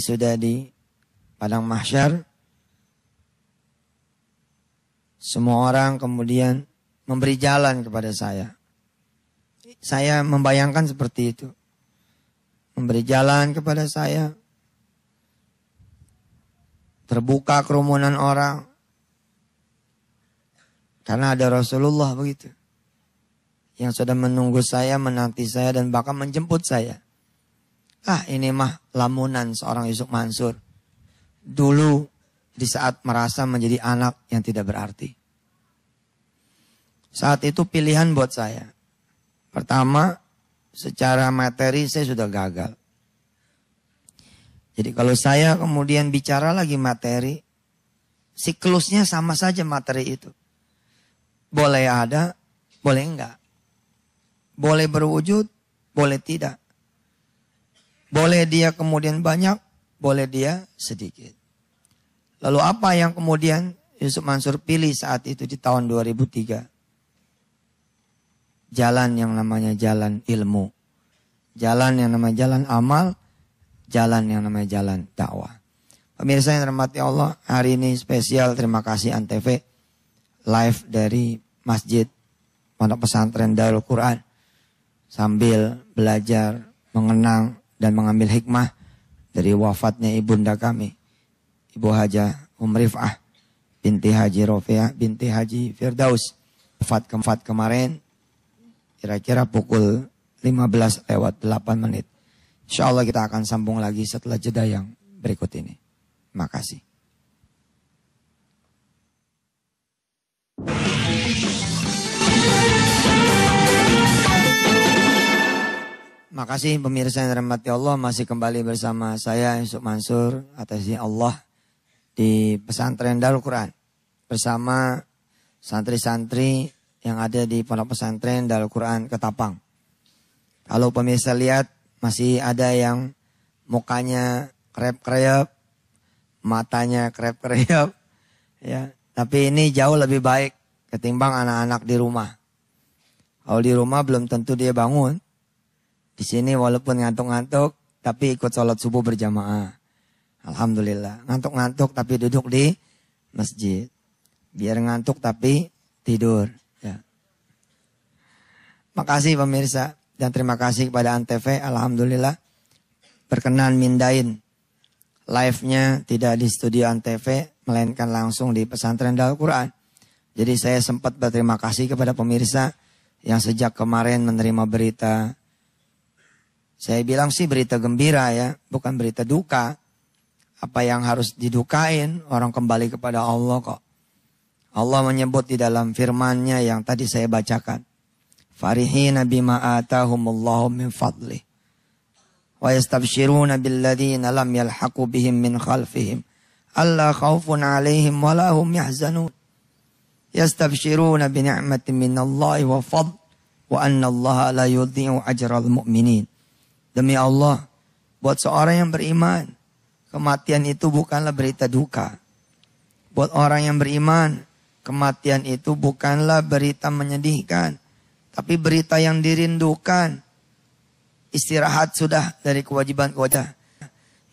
sudah di padang mahsyar semua orang kemudian memberi jalan kepada saya saya membayangkan seperti itu memberi jalan kepada saya terbuka kerumunan orang karena ada Rasulullah begitu yang sudah menunggu saya menanti saya dan bahkan menjemput saya Ah ini mah lamunan seorang Yusuf Mansur. Dulu di saat merasa menjadi anak yang tidak berarti. Saat itu pilihan buat saya. Pertama, secara materi saya sudah gagal. Jadi kalau saya kemudian bicara lagi materi, siklusnya sama saja materi itu. Boleh ada, boleh enggak. Boleh berwujud, boleh tidak. Boleh dia kemudian banyak, boleh dia sedikit. Lalu apa yang kemudian Yusuf Mansur pilih saat itu di tahun 2003? Jalan yang namanya jalan ilmu. Jalan yang namanya jalan amal, jalan yang namanya jalan dakwah. Pemirsa yang terhormati Allah, hari ini spesial terima kasih Antv live dari Masjid Pondok Pesantren Darul Quran sambil belajar mengenang dan mengambil hikmah dari wafatnya ibunda kami, Ibu Haja Umrifah binti Haji Rofiah binti Haji Firdaus. Wafat keempat kemarin kira-kira pukul 15 lewat 8 menit. Insya Allah kita akan sambung lagi setelah jeda yang berikut ini. Terima kasih. makasih pemirsa yang dirahmati Allah masih kembali bersama saya Yusuf Mansur atas izin Allah di pesantren Darul Quran bersama santri-santri yang ada di pondok pesantren Darul Quran Ketapang. Kalau pemirsa lihat masih ada yang mukanya krep-krep, matanya krep-krep ya, tapi ini jauh lebih baik ketimbang anak-anak di rumah. Kalau di rumah belum tentu dia bangun, di sini walaupun ngantuk-ngantuk, tapi ikut sholat subuh berjamaah. Alhamdulillah. Ngantuk-ngantuk tapi duduk di masjid. Biar ngantuk tapi tidur. Ya. Makasih pemirsa dan terima kasih kepada Antv. Alhamdulillah berkenan mindain live-nya tidak di studio Antv melainkan langsung di pesantren Dal Quran. Jadi saya sempat berterima kasih kepada pemirsa yang sejak kemarin menerima berita saya bilang sih berita gembira ya, bukan berita duka. Apa yang harus didukain, orang kembali kepada Allah kok. Allah menyebut di dalam firman-Nya yang tadi saya bacakan. Farihina bima atahumullahu min fadli. Wa yastabshiruna billadhina lam yalhaqu bihim min khalfihim. Alla khawfun alaihim walahum yahzanun. Yastabshiruna bi min Allahi wa fadl wa anna Allah la yudhi'u ajral mu'minin. Demi Allah, buat seorang yang beriman, kematian itu bukanlah berita duka. Buat orang yang beriman, kematian itu bukanlah berita menyedihkan, tapi berita yang dirindukan. Istirahat sudah dari kewajiban kewajah.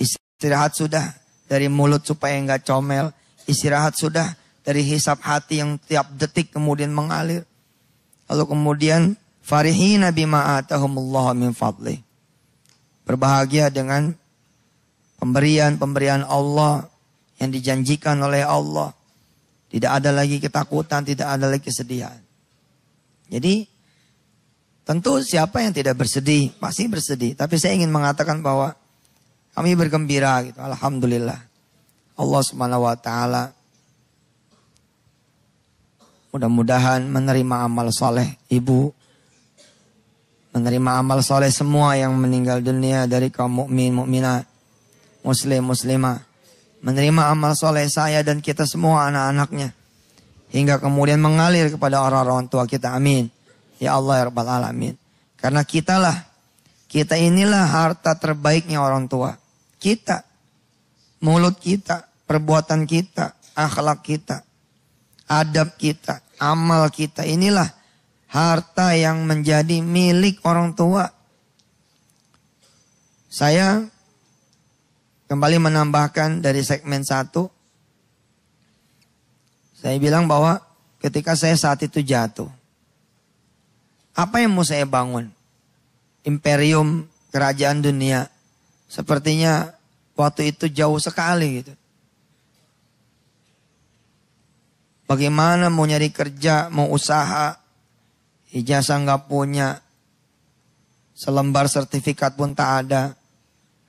Istirahat sudah dari mulut supaya enggak comel. Istirahat sudah dari hisap hati yang tiap detik kemudian mengalir. Lalu kemudian farihina bima atahumullah min fadlih berbahagia dengan pemberian-pemberian Allah yang dijanjikan oleh Allah. Tidak ada lagi ketakutan, tidak ada lagi kesedihan. Jadi tentu siapa yang tidak bersedih pasti bersedih. Tapi saya ingin mengatakan bahwa kami bergembira gitu. Alhamdulillah. Allah Subhanahu wa taala mudah-mudahan menerima amal soleh ibu menerima amal soleh semua yang meninggal dunia dari kaum mukmin mukminat muslim muslimah menerima amal soleh saya dan kita semua anak-anaknya hingga kemudian mengalir kepada orang-orang tua kita amin ya Allah ya rabbal alamin karena kitalah kita inilah harta terbaiknya orang tua kita mulut kita perbuatan kita akhlak kita adab kita amal kita inilah harta yang menjadi milik orang tua. Saya kembali menambahkan dari segmen satu. Saya bilang bahwa ketika saya saat itu jatuh, apa yang mau saya bangun? Imperium kerajaan dunia. Sepertinya waktu itu jauh sekali gitu. Bagaimana mau nyari kerja, mau usaha, Ijazah nggak punya. Selembar sertifikat pun tak ada.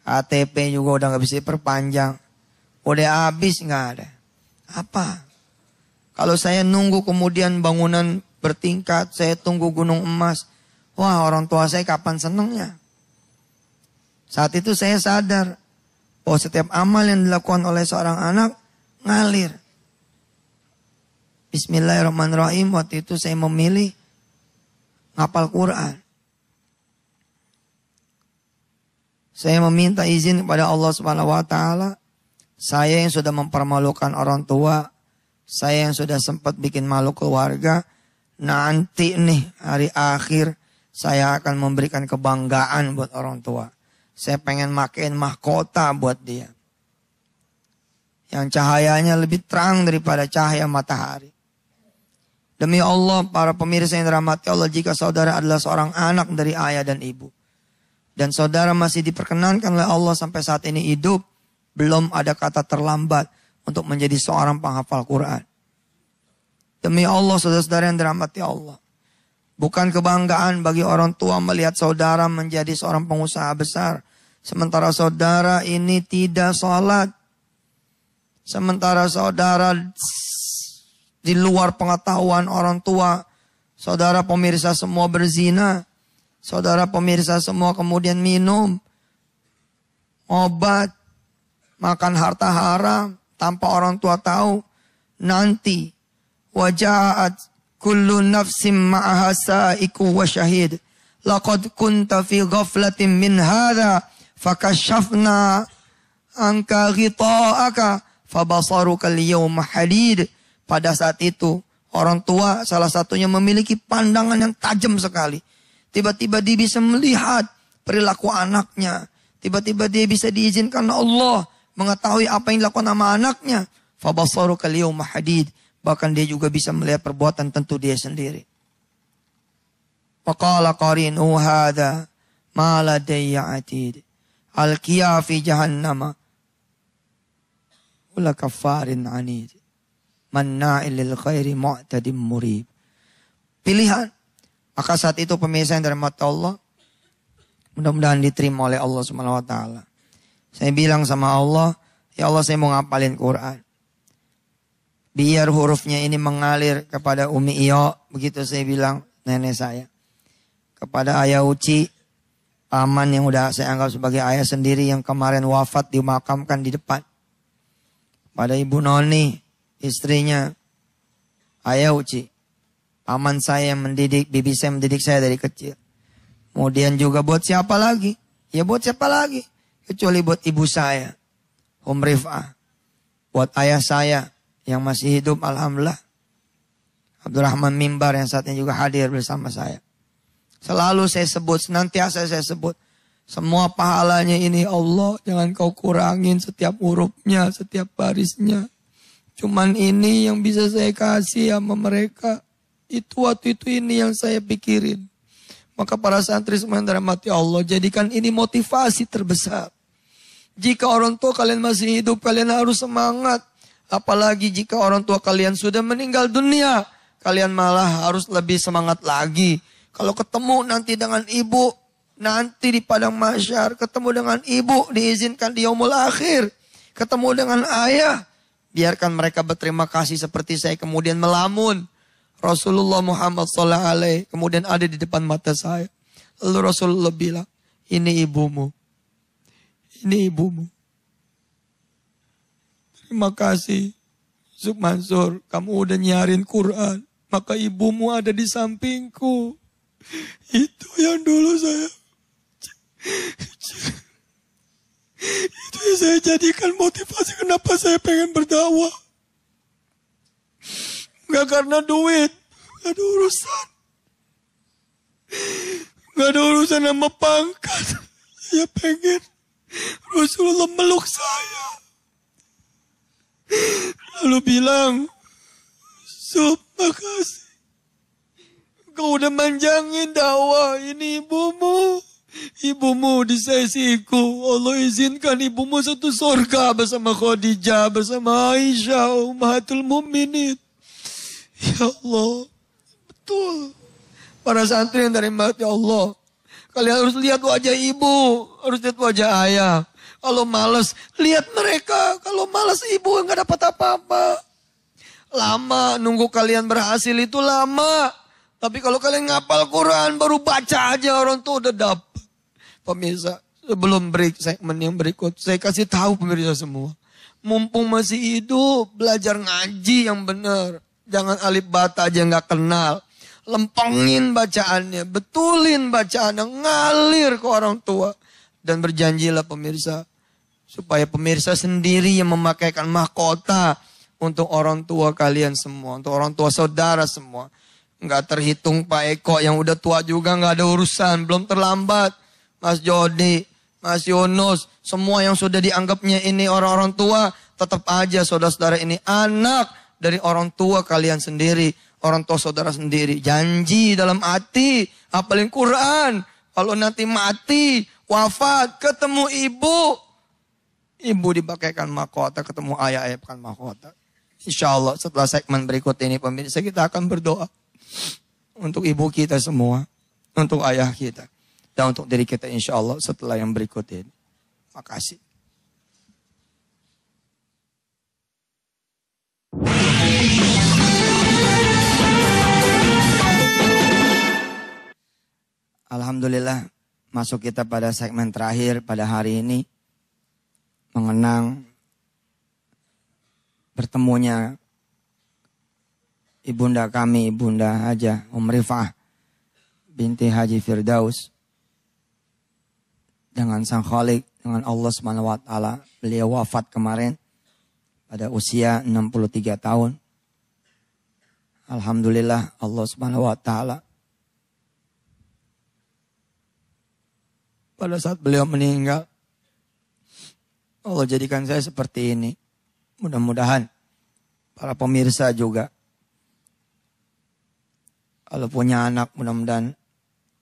ATP juga udah nggak bisa diperpanjang. Udah habis nggak ada. Apa? Kalau saya nunggu kemudian bangunan bertingkat, saya tunggu gunung emas. Wah orang tua saya kapan senengnya? Saat itu saya sadar bahwa setiap amal yang dilakukan oleh seorang anak ngalir. Bismillahirrahmanirrahim. Waktu itu saya memilih ngapal Quran. Saya meminta izin kepada Allah Subhanahu wa taala. Saya yang sudah mempermalukan orang tua, saya yang sudah sempat bikin malu keluarga, nanti nih hari akhir saya akan memberikan kebanggaan buat orang tua. Saya pengen makin mahkota buat dia. Yang cahayanya lebih terang daripada cahaya matahari. Demi Allah, para pemirsa yang dirahmati Allah, jika saudara adalah seorang anak dari ayah dan ibu, dan saudara masih diperkenankan oleh Allah sampai saat ini hidup, belum ada kata terlambat untuk menjadi seorang penghafal Quran. Demi Allah, saudara-saudara yang dirahmati Allah. Bukan kebanggaan bagi orang tua melihat saudara menjadi seorang pengusaha besar. Sementara saudara ini tidak sholat. Sementara saudara di luar pengetahuan orang tua. Saudara pemirsa semua berzina. Saudara pemirsa semua kemudian minum. Obat. Makan harta haram. Tanpa orang tua tahu. Nanti. Wajahat kullu nafsim ma'ahasa iku wa syahid. Laqad kunta fi ghaflatin min hadha. Fakashafna anka ghita'aka. Fabasaruka liyawma hadid. Pada saat itu orang tua salah satunya memiliki pandangan yang tajam sekali. Tiba-tiba dia bisa melihat perilaku anaknya. Tiba-tiba dia bisa diizinkan Allah mengetahui apa yang dilakukan sama anaknya. Fabasaru kaliyum mahadid. Bahkan dia juga bisa melihat perbuatan tentu dia sendiri. Faqala qarinu hadha ma ladayya atid. Alkiya fi jahannama. Ula kafarin anid manna'ilil khairi mu'tadim murib. Pilihan. Maka saat itu pemirsa yang dari mata Allah, mudah-mudahan diterima oleh Allah swt Saya bilang sama Allah, ya Allah saya mau ngapalin Quran. Biar hurufnya ini mengalir kepada Umi Iyo, begitu saya bilang nenek saya. Kepada Ayah Uci, paman yang udah saya anggap sebagai ayah sendiri yang kemarin wafat dimakamkan di depan. Pada Ibu Noni, istrinya, ayah uci, paman saya yang mendidik, bibi saya mendidik saya dari kecil. Kemudian juga buat siapa lagi? Ya buat siapa lagi? Kecuali buat ibu saya, Om Rifah. Buat ayah saya yang masih hidup, Alhamdulillah. Abdurrahman Mimbar yang saat ini juga hadir bersama saya. Selalu saya sebut, senantiasa saya sebut. Semua pahalanya ini ya Allah, jangan kau kurangin setiap hurufnya, setiap barisnya. Cuman ini yang bisa saya kasih sama mereka. Itu waktu itu ini yang saya pikirin. Maka para santri semua yang mati Allah, jadikan ini motivasi terbesar. Jika orang tua kalian masih hidup, kalian harus semangat. Apalagi jika orang tua kalian sudah meninggal dunia, kalian malah harus lebih semangat lagi. Kalau ketemu nanti dengan ibu, nanti di padang masyar, ketemu dengan ibu diizinkan di umul akhir, ketemu dengan ayah, Biarkan mereka berterima kasih seperti saya kemudian melamun. Rasulullah Muhammad Alaihi kemudian ada di depan mata saya. Lalu Rasulullah bilang, ini ibumu. Ini ibumu. Terima kasih. Yusuf Mansur, kamu udah nyarin Quran. Maka ibumu ada di sampingku. Itu yang dulu saya itu yang saya jadikan motivasi kenapa saya pengen berdakwah. Gak karena duit. Gak ada urusan. Gak ada urusan sama pangkat. Saya pengen Rasulullah meluk saya. Lalu bilang, Sup, makasih. Kau udah manjangin dakwah ini ibumu. Ibumu di sesiku. Allah izinkan ibumu satu sorga bersama Khadijah, bersama Aisyah, Ummatul Muminin. Ya Allah. Betul. Para santri yang dari mati ya Allah. Kalian harus lihat wajah ibu. Harus lihat wajah ayah. Kalau males, lihat mereka. Kalau males ibu nggak dapat apa-apa. Lama nunggu kalian berhasil itu lama. Tapi kalau kalian ngapal Quran baru baca aja orang tuh udah dapat pemirsa. Sebelum break segmen yang berikut, saya kasih tahu pemirsa semua. Mumpung masih hidup, belajar ngaji yang benar. Jangan alif bata aja nggak kenal. Lempengin bacaannya, betulin bacaannya, ngalir ke orang tua. Dan berjanjilah pemirsa, supaya pemirsa sendiri yang memakaikan mahkota untuk orang tua kalian semua, untuk orang tua saudara semua. Nggak terhitung Pak Eko yang udah tua juga nggak ada urusan, belum terlambat. Mas Jody, Mas Yunus, semua yang sudah dianggapnya ini orang-orang tua, tetap aja saudara-saudara ini anak dari orang tua kalian sendiri, orang tua saudara sendiri. Janji dalam hati, apalin Quran. Kalau nanti mati, wafat, ketemu ibu. Ibu dipakaikan mahkota, ketemu ayah, ayah pakai mahkota. Insya Allah setelah segmen berikut ini pemirsa kita akan berdoa. Untuk ibu kita semua, untuk ayah kita dan untuk diri kita insya Allah setelah yang berikut ini. Makasih. Alhamdulillah masuk kita pada segmen terakhir pada hari ini mengenang bertemunya ibunda kami ibunda Haja Umrifah binti Haji Firdaus dengan Sang Khalik, dengan Allah Subhanahu wa taala. Beliau wafat kemarin pada usia 63 tahun. Alhamdulillah Allah Subhanahu wa taala pada saat beliau meninggal Allah jadikan saya seperti ini. Mudah-mudahan para pemirsa juga kalau punya anak mudah-mudahan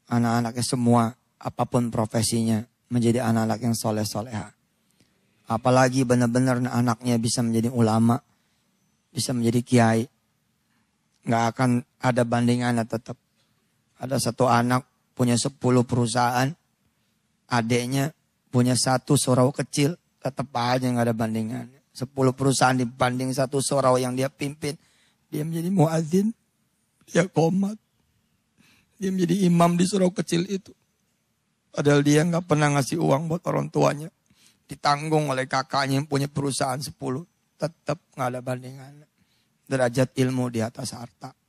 anak-anaknya semua apapun profesinya menjadi anak-anak yang soleh-soleha. Apalagi benar-benar anaknya bisa menjadi ulama, bisa menjadi kiai. Nggak akan ada bandingannya tetap. Ada satu anak punya sepuluh perusahaan, adiknya punya satu surau kecil, tetap aja nggak ada bandingan. Sepuluh perusahaan dibanding satu surau yang dia pimpin, dia menjadi muazin, dia komat, dia menjadi imam di surau kecil itu. Padahal dia nggak pernah ngasih uang buat orang tuanya. Ditanggung oleh kakaknya yang punya perusahaan 10. Tetap nggak ada bandingan. Derajat ilmu di atas harta.